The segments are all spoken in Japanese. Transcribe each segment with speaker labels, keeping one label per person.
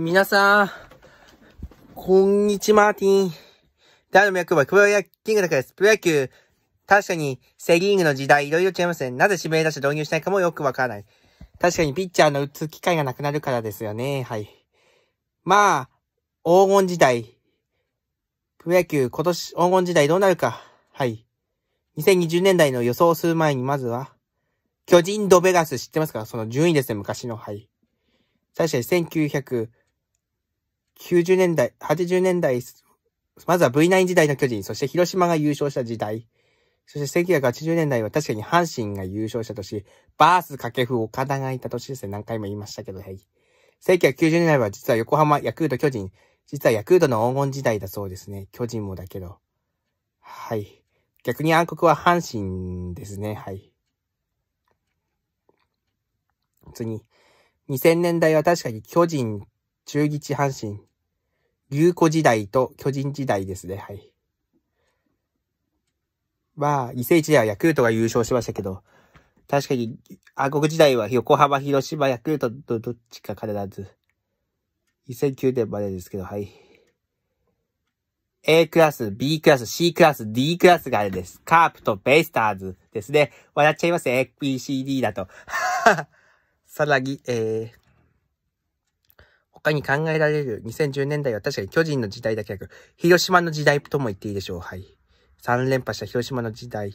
Speaker 1: 皆さん、こんにちは、マーティン。誰の脈はプロ野球だからです。プロ野球、確かにセリーグの時代いろいろ違いますね。なぜ指名出し導入しないかもよくわからない。確かにピッチャーの打つ機会がなくなるからですよね。はい。まあ、黄金時代。プロ野球今年黄金時代どうなるか。はい。2020年代の予想をする前にまずは、巨人ドベガス知ってますかその順位ですね、昔の。はい。確かに1900、90年代、80年代、まずは V9 時代の巨人、そして広島が優勝した時代、そして1980年代は確かに阪神が優勝した年、バース掛布岡田がいた年ですね。何回も言いましたけど、はい。1990年代は実は横浜、ヤクルト巨人、実はヤクルトの黄金時代だそうですね。巨人もだけど。はい。逆に暗黒は阪神ですね。はい。次。2000年代は確かに巨人中日阪神、牛子時代と巨人時代ですね。はい。まあ、伊勢時ではヤクルトが優勝しましたけど、確かに暗黒時代は横浜、広島、ヤクルトとどっちか必ず、2009年までですけど、はい。A クラス、B クラス、C クラス、D クラスがあれです。カープとベイスターズですね。笑っちゃいますね。ABCD だと。さらに、えー、に考えられる2010年代は確かに巨人の時代だけなく、広島の時代とも言っていいでしょう。はい。3連覇した広島の時代。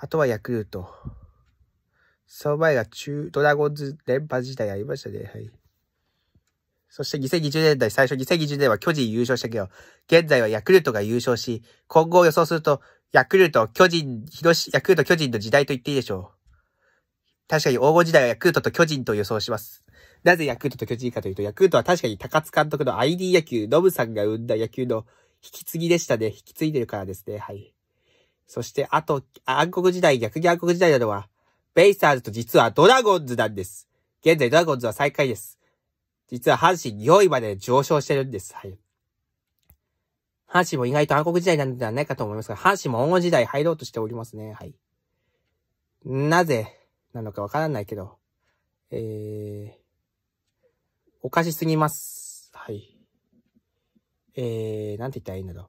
Speaker 1: あとはヤクルト。その前が中、ドラゴンズ連覇時代ありましたね。はい。そして2020年代、最初2020年は巨人優勝したけど、現在はヤクルトが優勝し、今後を予想すると、ヤクルト、巨人、広し、ヤクルト、巨人の時代と言っていいでしょう。確かに黄金時代はヤクルトと巨人と予想します。なぜヤクルトと巨人かというと、ヤクルトは確かに高津監督の ID 野球、ノブさんが生んだ野球の引き継ぎでしたね。引き継いでるからですね。はい。そして、あと、暗黒時代、逆に暗黒時代なのは、ベイスターズと実はドラゴンズなんです。現在ドラゴンズは最下位です。実は阪神4位まで上昇してるんです。はい。阪神も意外と暗黒時代なんではないかと思いますが、阪神も黄金時代入ろうとしておりますね。はい。なぜ、なのかわからないけど、えー、おかしすぎます。はい。えー、なんて言ったらいいんだろう。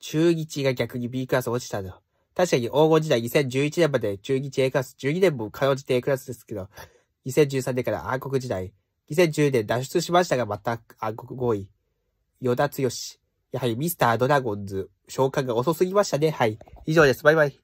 Speaker 1: 中吉が逆に B クラス落ちたの。確かに黄金時代2011年まで中吉 A クラス、12年もかようじて A クラスですけど、2013年から暗黒時代、2010年脱出しましたがまた暗黒合意。与田剛。やはりミスタードラゴンズ、召喚が遅すぎましたね。はい。以上です。バイバイ。